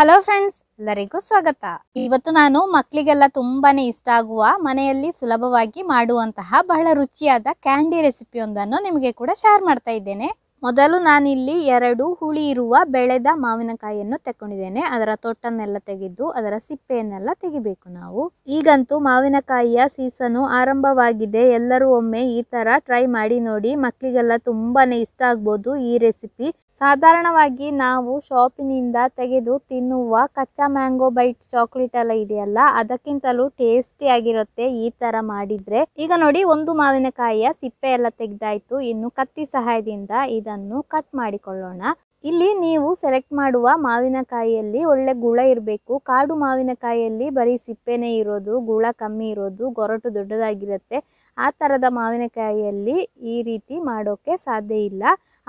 hello friends ಎಲ್ಲರಿಗೂ ಸ್ವಾಗತ ಇವತ್ತು ನಾನು ಮಕ್ಕಳಿಗೆಲ್ಲ ತುಂಬಾನೇ ಇಷ್ಟ ಆಗುವ ಮನೆಯಲ್ಲಿ ಸುಲಭವಾಗಿ ಮಾಡುವಂತಹ ಬಹಳ ರುಚಿಯಾದ ಕ್ಯಾಂಡಿ ರೆಸಿಪಿಯೊಂದನ್ನು ನಿಮಗೆ ಕೂಡ ಶೇರ್ ಮಾಡ್ತಾ ಇದ್ದೇನೆ ಮೊದಲು ನಾನಿಲ್ಲಿ ಎರಡು ಹುಳಿ ಇರುವ ಬೆಳೆದ ಮಾವಿನಕಾಯಿಯನ್ನು ತಕೊಂಡಿದ್ದೇನೆ ಅದರ ತೊಟ್ಟನ್ನೆಲ್ಲ ತೆಗೆದು ಅದರ ಸಿಪ್ಪೆಯನ್ನೆಲ್ಲ ತೆಗಿಬೇಕು ನಾವು ಈಗಂತೂ ಮಾವಿನಕಾಯಿಯ ಸೀಸನ್ ಆರಂಭವಾಗಿದೆ ಎಲ್ಲರೂ ಒಮ್ಮೆ ಈ ತರ ಟ್ರೈ ಮಾಡಿ ನೋಡಿ ಮಕ್ಕಳಿಗೆಲ್ಲ ತುಂಬಾನೇ ಇಷ್ಟ ಆಗ್ಬೋದು ಈ ರೆಸಿಪಿ ಸಾಧಾರಣವಾಗಿ ನಾವು ಶಾಪಿನಿಂದ ತೆಗೆದು ತಿನ್ನುವ ಕಚ್ಚಾ ಮ್ಯಾಂಗೋ ಬೈಟ್ ಚಾಕ್ಲೇಟ್ ಎಲ್ಲ ಇದೆಯಲ್ಲ ಅದಕ್ಕಿಂತಲೂ ಟೇಸ್ಟಿ ಆಗಿರುತ್ತೆ ಈ ತರ ಮಾಡಿದ್ರೆ ಈಗ ನೋಡಿ ಒಂದು ಮಾವಿನಕಾಯಿಯ ಸಿಪ್ಪೆ ಎಲ್ಲ ತೆಗೆದಾಯ್ತು ಇನ್ನು ಕತ್ತಿ ಸಹಾಯದಿಂದ ಇದ ಇದನ್ನು ಕಟ್ ಮಾಡಿಕೊಳ್ಳೋಣ ಇಲ್ಲಿ ನೀವು ಸೆಲೆಕ್ಟ್ ಮಾಡುವ ಮಾವಿನಕಾಯಿಯಲ್ಲಿ ಒಳ್ಳೆ ಗುಳ ಇರಬೇಕು ಕಾಡು ಮಾವಿನಕಾಯಿಯಲ್ಲಿ ಬರೀ ಸಿಪ್ಪೆನೇ ಇರೋದು ಗುಳ ಕಮ್ಮಿ ಇರೋದು ಗೊರಟು ದೊಡ್ಡದಾಗಿರುತ್ತೆ ಆ ಥರದ ಮಾವಿನಕಾಯಿಯಲ್ಲಿ ಈ ರೀತಿ ಮಾಡೋಕ್ಕೆ ಸಾಧ್ಯ ಇಲ್ಲ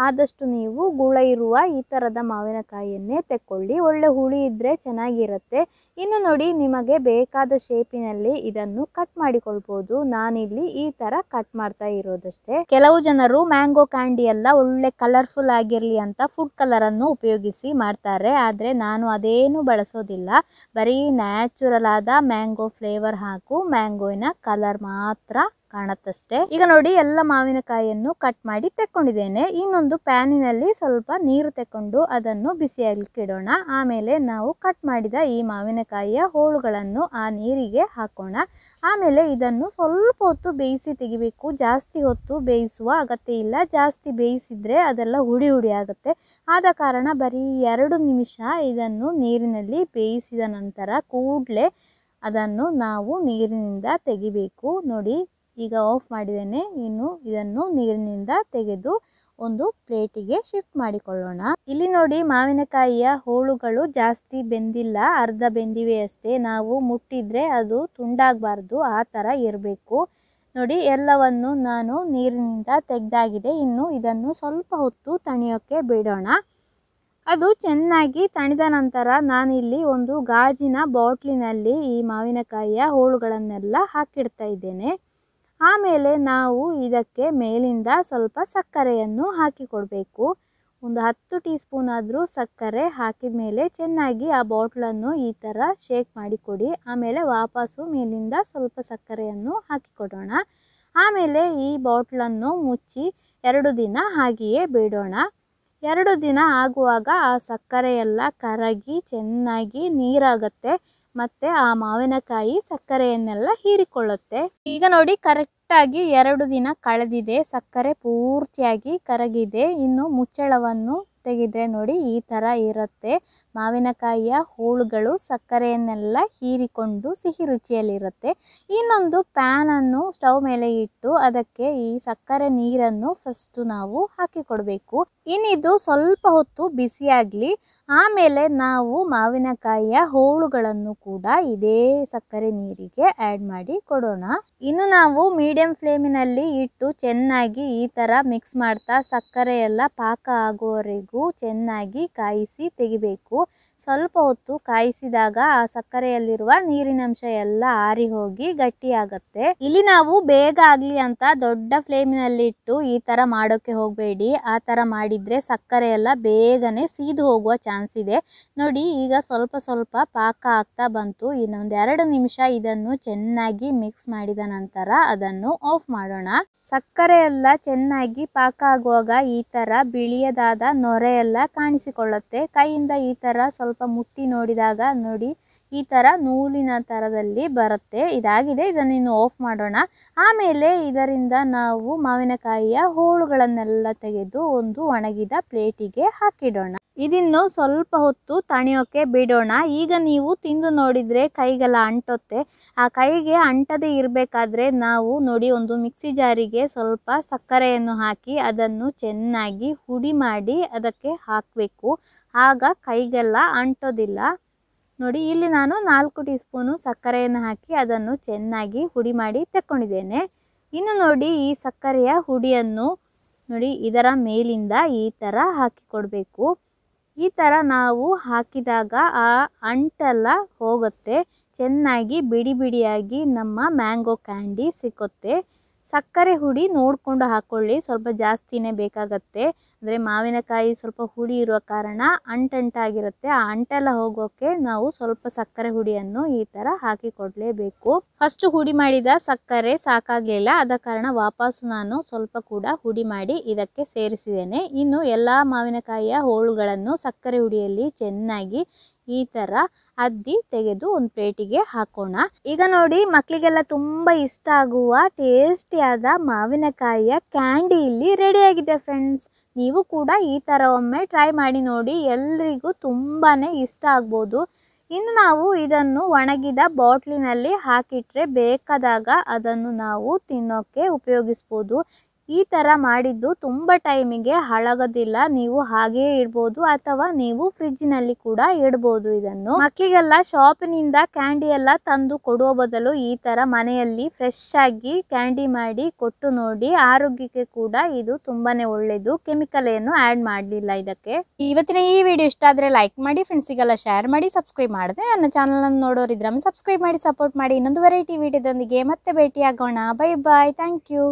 ಆದಷ್ಟು ನೀವು ಗುಳ ಇರುವ ಈ ಥರದ ಮಾವಿನಕಾಯಿಯನ್ನೇ ತೆಕ್ಕೊಳ್ಳಿ ಒಳ್ಳೆ ಹುಳಿ ಇದ್ದರೆ ಚೆನ್ನಾಗಿರುತ್ತೆ ಇನ್ನು ನೋಡಿ ನಿಮಗೆ ಬೇಕಾದ ಶೇಪಿನಲ್ಲಿ ಇದನ್ನು ಕಟ್ ಮಾಡಿಕೊಳ್ಬೋದು ನಾನಿಲ್ಲಿ ಈ ಥರ ಕಟ್ ಮಾಡ್ತಾ ಇರೋದಷ್ಟೇ ಕೆಲವು ಜನರು ಮ್ಯಾಂಗೋ ಕ್ಯಾಂಡಿ ಎಲ್ಲ ಒಳ್ಳೆ ಕಲರ್ಫುಲ್ ಆಗಿರಲಿ ಅಂತ ಫುಡ್ ಕಲರನ್ನು ಉಪಯೋಗಿಸಿ ಮಾಡ್ತಾರೆ ಆದರೆ ನಾನು ಅದೇನು ಬಳಸೋದಿಲ್ಲ ಬರೀ ನ್ಯಾಚುರಲ್ ಆದ ಮ್ಯಾಂಗೋ ಫ್ಲೇವರ್ ಹಾಕು ಮ್ಯಾಂಗೋವಿನ ಕಲರ್ ಮಾತ್ರ ಕಾಣತ್ತಷ್ಟೇ ಈಗ ನೋಡಿ ಎಲ್ಲ ಮಾವಿನಕಾಯಿಯನ್ನು ಕಟ್ ಮಾಡಿ ತೆಕ್ಕೊಂಡಿದ್ದೇನೆ ಇನ್ನೊಂದು ಪ್ಯಾನಿನಲ್ಲಿ ಸ್ವಲ್ಪ ನೀರು ತೆಕ್ಕೊಂಡು ಅದನ್ನು ಬಿಸಿಯಾಗಲಿಕ್ಕೆ ಕಿಡೋಣ ಆಮೇಲೆ ನಾವು ಕಟ್ ಮಾಡಿದ ಈ ಮಾವಿನಕಾಯಿಯ ಹೋಳುಗಳನ್ನು ಆ ನೀರಿಗೆ ಹಾಕೋಣ ಆಮೇಲೆ ಇದನ್ನು ಸ್ವಲ್ಪ ಹೊತ್ತು ಬೇಯಿಸಿ ತೆಗಿಬೇಕು ಜಾಸ್ತಿ ಹೊತ್ತು ಬೇಯಿಸುವ ಅಗತ್ಯ ಇಲ್ಲ ಜಾಸ್ತಿ ಬೇಯಿಸಿದರೆ ಅದೆಲ್ಲ ಹುಡಿ ಹುಡಿ ಆಗುತ್ತೆ ಆದ ಕಾರಣ ಬರೀ ಎರಡು ನಿಮಿಷ ಇದನ್ನು ನೀರಿನಲ್ಲಿ ಬೇಯಿಸಿದ ನಂತರ ಕೂಡಲೇ ಅದನ್ನು ನಾವು ನೀರಿನಿಂದ ತೆಗಿಬೇಕು ನೋಡಿ ಈಗ ಆಫ್ ಮಾಡಿದ್ದೇನೆ ಇನ್ನು ಇದನ್ನು ನೀರಿನಿಂದ ತೆಗೆದು ಒಂದು ಪ್ಲೇಟಿಗೆ ಶಿಫ್ಟ್ ಮಾಡಿಕೊಳ್ಳೋಣ ಇಲ್ಲಿ ನೋಡಿ ಮಾವಿನಕಾಯಿಯ ಹೋಳುಗಳು ಜಾಸ್ತಿ ಬೆಂದಿಲ್ಲ ಅರ್ಧ ಬೆಂದಿವೆ ಅಷ್ಟೇ ನಾವು ಮುಟ್ಟಿದ್ರೆ ಅದು ತುಂಡಾಗಬಾರ್ದು ಆ ಥರ ಇರಬೇಕು ನೋಡಿ ಎಲ್ಲವನ್ನು ನಾನು ನೀರಿನಿಂದ ತೆಗೆದಾಗಿದೆ ಇನ್ನು ಇದನ್ನು ಸ್ವಲ್ಪ ಹೊತ್ತು ತಣಿಯೋಕ್ಕೆ ಬಿಡೋಣ ಅದು ಚೆನ್ನಾಗಿ ತಣಿದ ನಂತರ ನಾನಿಲ್ಲಿ ಒಂದು ಗಾಜಿನ ಬಾಟ್ಲಿನಲ್ಲಿ ಈ ಮಾವಿನಕಾಯಿಯ ಹೋಳುಗಳನ್ನೆಲ್ಲ ಹಾಕಿಡ್ತಾ ಇದ್ದೇನೆ ಆಮೇಲೆ ನಾವು ಇದಕ್ಕೆ ಮೇಲಿಂದ ಸ್ವಲ್ಪ ಸಕ್ಕರೆಯನ್ನು ಹಾಕಿಕೊಡಬೇಕು ಒಂದು ಹತ್ತು ಟೀ ಸ್ಪೂನ್ ಆದರೂ ಸಕ್ಕರೆ ಹಾಕಿದ ಮೇಲೆ ಚೆನ್ನಾಗಿ ಆ ಬಾಟ್ಲನ್ನು ಈ ಥರ ಶೇಕ್ ಮಾಡಿಕೊಡಿ ಆಮೇಲೆ ವಾಪಸ್ಸು ಮೇಲಿಂದ ಸ್ವಲ್ಪ ಸಕ್ಕರೆಯನ್ನು ಹಾಕಿಕೊಡೋಣ ಆಮೇಲೆ ಈ ಬಾಟ್ಲನ್ನು ಮುಚ್ಚಿ ಎರಡು ದಿನ ಹಾಗೆಯೇ ಬಿಡೋಣ ಎರಡು ದಿನ ಆಗುವಾಗ ಆ ಸಕ್ಕರೆ ಕರಗಿ ಚೆನ್ನಾಗಿ ನೀರಾಗತ್ತೆ ಮತ್ತೆ ಆ ಮಾವಿನಕಾಯಿ ಸಕ್ಕರೆಯನ್ನೆಲ್ಲ ಹೀರಿಕೊಳ್ಳುತ್ತೆ ಈಗ ನೋಡಿ ಕರೆಕ್ಟಾಗಿ ಎರಡು ದಿನ ಕಳೆದಿದೆ ಸಕ್ಕರೆ ಪೂರ್ತಿಯಾಗಿ ಕರಗಿದೆ ಇನ್ನು ಮುಚ್ಚಳವನ್ನು ತೆಗೆದ್ರೆ ನೋಡಿ ಈ ಥರ ಇರುತ್ತೆ ಮಾವಿನಕಾಯಿಯ ಹೋಳುಗಳು ಸಕ್ಕರೆಯನ್ನೆಲ್ಲ ಹೀರಿಕೊಂಡು ಸಿಹಿ ರುಚಿಯಲ್ಲಿರುತ್ತೆ ಇನ್ನೊಂದು ಪ್ಯಾನನ್ನು ಸ್ಟವ್ ಮೇಲೆ ಇಟ್ಟು ಅದಕ್ಕೆ ಈ ಸಕ್ಕರೆ ನೀರನ್ನು ಫಸ್ಟ್ ನಾವು ಹಾಕಿಕೊಡ್ಬೇಕು ಇನ್ನಿದು ಸ್ವಲ್ಪ ಹೊತ್ತು ಬಿಸಿಯಾಗಲಿ ಆಮೇಲೆ ನಾವು ಮಾವಿನಕಾಯಿಯ ಹೋಳುಗಳನ್ನು ಕೂಡ ಇದೇ ಸಕ್ಕರೆ ನೀರಿಗೆ ಆ್ಯಡ್ ಮಾಡಿ ಕೊಡೋಣ ಇನ್ನು ನಾವು ಮೀಡಿಯಂ ಫ್ಲೇಮಿನಲ್ಲಿ ಇಟ್ಟು ಚೆನ್ನಾಗಿ ಈ ಥರ ಮಿಕ್ಸ್ ಮಾಡ್ತಾ ಸಕ್ಕರೆ ಎಲ್ಲ ಪಾಕ ಆಗುವವರೆಗೂ ಚೆನ್ನಾಗಿ ಕಾಯಿಸಿ ತೆಗಿಬೇಕು ಸ್ವಲ್ಪ ಹೊತ್ತು ಕಾಯಿಸಿದಾಗ ಆ ಸಕ್ಕರೆಯಲ್ಲಿರುವ ನೀರಿನಂಶ ಎಲ್ಲ ಆರಿ ಹೋಗಿ ಗಟ್ಟಿಯಾಗತ್ತೆ ಇಲ್ಲಿ ನಾವು ಬೇಗ ಆಗಲಿ ಅಂತ ದೊಡ್ಡ ಫ್ಲೇಮಿನಲ್ಲಿ ಇಟ್ಟು ಈ ಥರ ಮಾಡೋಕ್ಕೆ ಹೋಗಬೇಡಿ ಆ ಥರ ಮಾಡಿ ಮಾಡಿದರೆ ಸಕ್ಕರೆ ಎಲ್ಲ ಬೇಗನೆ ಸೀದು ಹೋಗುವ ಚಾನ್ಸ್ ಇದೆ ನೋಡಿ ಈಗ ಸ್ವಲ್ಪ ಸ್ವಲ್ಪ ಪಾಕ ಆಗ್ತಾ ಬಂತು ಇನ್ನೊಂದು ಎರಡು ನಿಮಿಷ ಇದನ್ನು ಚೆನ್ನಾಗಿ ಮಿಕ್ಸ್ ಮಾಡಿದ ನಂತರ ಅದನ್ನು ಆಫ್ ಮಾಡೋಣ ಸಕ್ಕರೆ ಎಲ್ಲ ಚೆನ್ನಾಗಿ ಪಾಕ ಆಗುವಾಗ ಈ ಥರ ಬಿಳಿಯದಾದ ನೊರೆ ಎಲ್ಲ ಕಾಣಿಸಿಕೊಳ್ಳುತ್ತೆ ಕೈಯಿಂದ ಈ ಥರ ಸ್ವಲ್ಪ ಮುಟ್ಟಿ ನೋಡಿದಾಗ ನೋಡಿ ಈ ಥರ ನೂಲಿನ ಥರದಲ್ಲಿ ಬರುತ್ತೆ ಇದಾಗಿದೆ ಇದನ್ನು ಇನ್ನು ಆಫ್ ಮಾಡೋಣ ಆಮೇಲೆ ಇದರಿಂದ ನಾವು ಮಾವಿನಕಾಯಿಯ ಹೋಳುಗಳನ್ನೆಲ್ಲ ತೆಗೆದು ಒಂದು ಒಣಗಿದ ಪ್ಲೇಟಿಗೆ ಹಾಕಿಡೋಣ ಇದಿನ್ನು ಸ್ವಲ್ಪ ಹೊತ್ತು ತಣಿಯೋಕ್ಕೆ ಬಿಡೋಣ ಈಗ ನೀವು ತಿಂದು ನೋಡಿದರೆ ಕೈಗೆಲ್ಲ ಅಂಟುತ್ತೆ ಆ ಕೈಗೆ ಅಂಟದೇ ಇರಬೇಕಾದ್ರೆ ನಾವು ನೋಡಿ ಒಂದು ಮಿಕ್ಸಿ ಜಾರಿಗೆ ಸ್ವಲ್ಪ ಸಕ್ಕರೆಯನ್ನು ಹಾಕಿ ಅದನ್ನು ಚೆನ್ನಾಗಿ ಹುಡಿ ಮಾಡಿ ಅದಕ್ಕೆ ಹಾಕಬೇಕು ಆಗ ಕೈಗೆಲ್ಲ ಅಂಟೋದಿಲ್ಲ ನೋಡಿ ಇಲ್ಲಿ ನಾನು ನಾಲ್ಕು ಟೀ ಸ್ಪೂನು ಸಕ್ಕರೆಯನ್ನು ಹಾಕಿ ಅದನ್ನು ಚೆನ್ನಾಗಿ ಹುಡಿ ಮಾಡಿ ತಕ್ಕೊಂಡಿದ್ದೇನೆ ಇನ್ನು ನೋಡಿ ಈ ಸಕ್ಕರೆಯ ಹುಡಿಯನ್ನು ನೋಡಿ ಇದರ ಮೇಲಿಂದ ಈ ಥರ ಹಾಕಿಕೊಡಬೇಕು ಈ ಥರ ನಾವು ಹಾಕಿದಾಗ ಆ ಅಂಟೆಲ್ಲ ಹೋಗುತ್ತೆ ಚೆನ್ನಾಗಿ ಬಿಡಿ ಬಿಡಿಯಾಗಿ ನಮ್ಮ ಮ್ಯಾಂಗೋ ಕ್ಯಾಂಡಿ ಸಿಕ್ಕುತ್ತೆ ಸಕ್ಕರೆ ಹುಡಿ ನೋಡಿಕೊಂಡು ಹಾಕ್ಕೊಳ್ಳಿ ಸ್ವಲ್ಪ ಜಾಸ್ತಿನೇ ಬೇಕಾಗತ್ತೆ ಅಂದರೆ ಮಾವಿನಕಾಯಿ ಸ್ವಲ್ಪ ಹುಡಿ ಇರುವ ಕಾರಣ ಅಂಟಂಟಾಗಿರುತ್ತೆ ಆ ಅಂಟೆಲ್ಲ ಹೋಗೋಕ್ಕೆ ನಾವು ಸ್ವಲ್ಪ ಸಕ್ಕರೆ ಹುಡಿಯನ್ನು ಈ ಥರ ಹಾಕಿಕೊಡಲೇಬೇಕು ಫಸ್ಟ್ ಹುಡಿ ಮಾಡಿದ ಸಕ್ಕರೆ ಸಾಕಾಗಲಿಲ್ಲ ಆದ ಕಾರಣ ವಾಪಸ್ಸು ನಾನು ಸ್ವಲ್ಪ ಕೂಡ ಹುಡಿ ಮಾಡಿ ಇದಕ್ಕೆ ಸೇರಿಸಿದ್ದೇನೆ ಇನ್ನು ಎಲ್ಲ ಮಾವಿನಕಾಯಿಯ ಹೋಳುಗಳನ್ನು ಸಕ್ಕರೆ ಹುಡಿಯಲ್ಲಿ ಚೆನ್ನಾಗಿ ಈ ಥರ ಅದ್ದಿ ತೆಗೆದು ಒಂದು ಪ್ಲೇಟಿಗೆ ಹಾಕೋಣ ಈಗ ನೋಡಿ ಮಕ್ಕಳಿಗೆಲ್ಲ ತುಂಬ ಇಷ್ಟ ಆಗುವ ಟೇಸ್ಟಿಯಾದ ಮಾವಿನಕಾಯಿಯ ಕ್ಯಾಂಡಿ ಇಲ್ಲಿ ರೆಡಿಯಾಗಿದೆ ಫ್ರೆಂಡ್ಸ್ ನೀವು ಕೂಡ ಈ ಥರ ಒಮ್ಮೆ ಟ್ರೈ ಮಾಡಿ ನೋಡಿ ಎಲ್ರಿಗೂ ತುಂಬಾ ಇಷ್ಟ ಆಗ್ಬೋದು ಇನ್ನು ನಾವು ಇದನ್ನು ಒಣಗಿದ ಬಾಟ್ಲಿನಲ್ಲಿ ಹಾಕಿಟ್ರೆ ಬೇಕಾದಾಗ ಅದನ್ನು ನಾವು ತಿನ್ನೋಕ್ಕೆ ಉಪಯೋಗಿಸ್ಬೋದು ಈ ತರ ಮಾಡಿದ್ದು ತುಂಬಾ ಟೈಮಿಗೆ ಹಾಳಾಗೋದಿಲ್ಲ ನೀವು ಹಾಗೆಯೇ ಇಡ್ಬೋದು ಅಥವಾ ನೀವು ನಲ್ಲಿ ಕೂಡ ಇಡ್ಬೋದು ಇದನ್ನು ಮಕ್ಕಳಿಗೆಲ್ಲ ಶಾಪಿನಿಂದ ಕ್ಯಾಂಡಿ ಎಲ್ಲ ತಂದು ಕೊಡುವ ಬದಲು ಈ ತರ ಮನೆಯಲ್ಲಿ ಫ್ರೆಶ್ ಆಗಿ ಕ್ಯಾಂಡಿ ಮಾಡಿ ಕೊಟ್ಟು ನೋಡಿ ಆರೋಗ್ಯಕ್ಕೆ ಕೂಡ ಇದು ತುಂಬಾನೇ ಒಳ್ಳೆಯದು ಕೆಮಿಕಲ್ ಏನು ಆ್ಯಡ್ ಮಾಡಲಿಲ್ಲ ಇದಕ್ಕೆ ಇವತ್ತಿನ ಈ ವಿಡಿಯೋ ಇಷ್ಟ ಆದರೆ ಲೈಕ್ ಮಾಡಿ ಫ್ರೆಂಡ್ಸಿಗೆಲ್ಲ ಶೇರ್ ಮಾಡಿ ಸಬ್ಸ್ಕ್ರೈಬ್ ಮಾಡಿದೆ ನನ್ನ ಚಾನಲನ್ನು ನೋಡೋರಿದ್ರೆ ಸಬ್ಸ್ಕ್ರೈಬ್ ಮಾಡಿ ಸಪೋರ್ಟ್ ಮಾಡಿ ಇನ್ನೊಂದು ವೆರೈಟಿ ವಿಡಿಯೋದೊಂದಿಗೆ ಮತ್ತೆ ಭೇಟಿಯಾಗೋಣ ಬೈ ಬಾಯ್ ಥ್ಯಾಂಕ್ ಯು